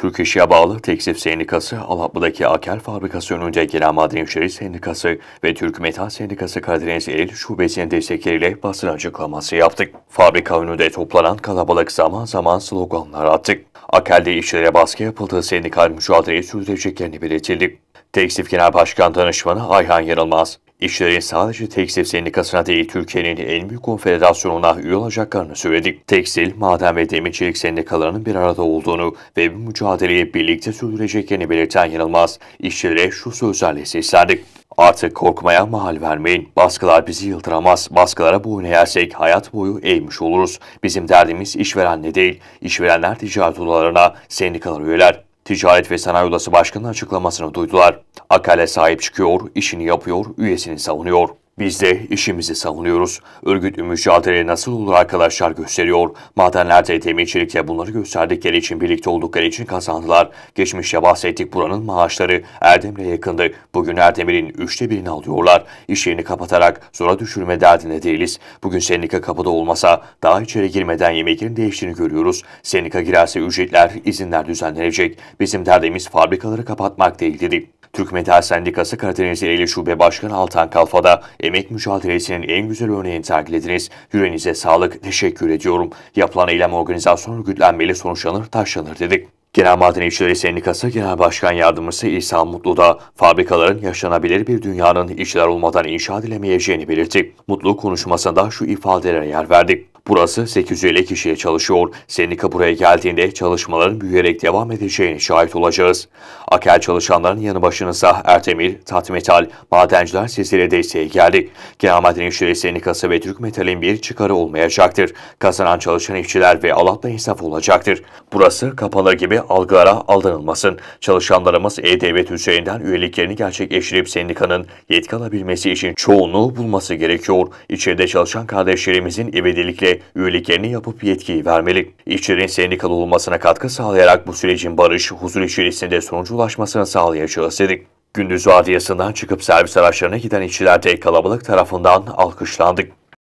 Türk İş'e bağlı Tekstil Sendikası, Alaplı'daki Akel Fabrikası önünde gelen Maden İşleri Sendikası ve Türk Metal Sendikası Karadeniz Eril Şubesi'nin destekleriyle basın açıklaması yaptık. Fabrika önünde toplanan kalabalık zaman zaman sloganlar attık. Akel'de işlere baskı yapıldığı sendikal mücadeleyi sürdüreceklerini belirtildi. Tekstil Genel Başkan Danışmanı Ayhan Yanılmaz, İşçilerin sadece tekstil sendikasına değil Türkiye'nin en büyük konfederasyonuna üye olacaklarını söyledi. Tekstil, maden ve demircilik sendikalarının bir arada olduğunu ve bu mücadeleyi birlikte sürdüreceklerini belirten Yanılmaz, işçilere şu sözlerle seslendi. Artık korkmaya mahal vermeyin. Baskılar bizi yıldıramaz. Baskılara boyun eğersek hayat boyu eğmiş oluruz. Bizim derdimiz işverenle değil, İşverenler ticaret odalarına, sendikalar üyeler. Ticaret ve Sanayi Odası Başkanı açıklamasını duydular. Akale sahip çıkıyor, işini yapıyor, üyesini savunuyor. Biz de işimizi savunuyoruz. Örgüt mücadele nasıl olur arkadaşlar gösteriyor. Madenlerde temin çelikte bunları gösterdikleri için birlikte oldukları için kazandılar. Geçmişte bahsettik buranın maaşları Erdem'le yakındı. Bugün Erdemir'in üçte birini alıyorlar. İş yerini kapatarak zora düşürme derdinde değiliz. Bugün sendika kapıda olmasa daha içeri girmeden yemeklerin değiştiğini görüyoruz. Sendika girerse ücretler, izinler düzenlenecek. Bizim derdimiz fabrikaları kapatmak değil dedik. Türk Metal Sendikası Karadeniz Eyle Şube Başkanı Altan Kalfa'da emek mücadelesinin en güzel örneğini sergilediniz. Yüreğinize sağlık, teşekkür ediyorum. Yapılan eylem organizasyon örgütlenmeli sonuçlanır, taşlanır dedik. Genel Maden İşçileri Sendikası Genel Başkan Yardımcısı İsa Mutlu da fabrikaların yaşanabilir bir dünyanın işçiler olmadan inşa edilemeyeceğini belirtti. Mutlu konuşmasında şu ifadelere yer verdi. Burası 850 kişiye çalışıyor. Sendika buraya geldiğinde çalışmaların büyüyerek devam edeceğine şahit olacağız. Akel çalışanların yanı başınıza Ertemir, Tatmetal, Madenciler Sesi'yle desteğe geldik. Genel Maden İşçileri Sendikası ve Türk Metal'in bir çıkarı olmayacaktır. Kazanan çalışan işçiler ve alatla insaf olacaktır. Burası kapalı gibi algılara aldanılmasın. Çalışanlarımız E-Devlet üzerinden üyeliklerini gerçekleştirip sendikanın yetki alabilmesi için çoğunluğu bulması gerekiyor. İçeride çalışan kardeşlerimizin ivedilikle üyeleri üyeliklerini yapıp yetkiyi vermeli. İşçilerin sendikalı olmasına katkı sağlayarak bu sürecin barış, huzur içerisinde sonucu ulaşmasını sağlayacağız dedik. Gündüz vardiyasından çıkıp servis araçlarına giden işçiler de kalabalık tarafından alkışlandık.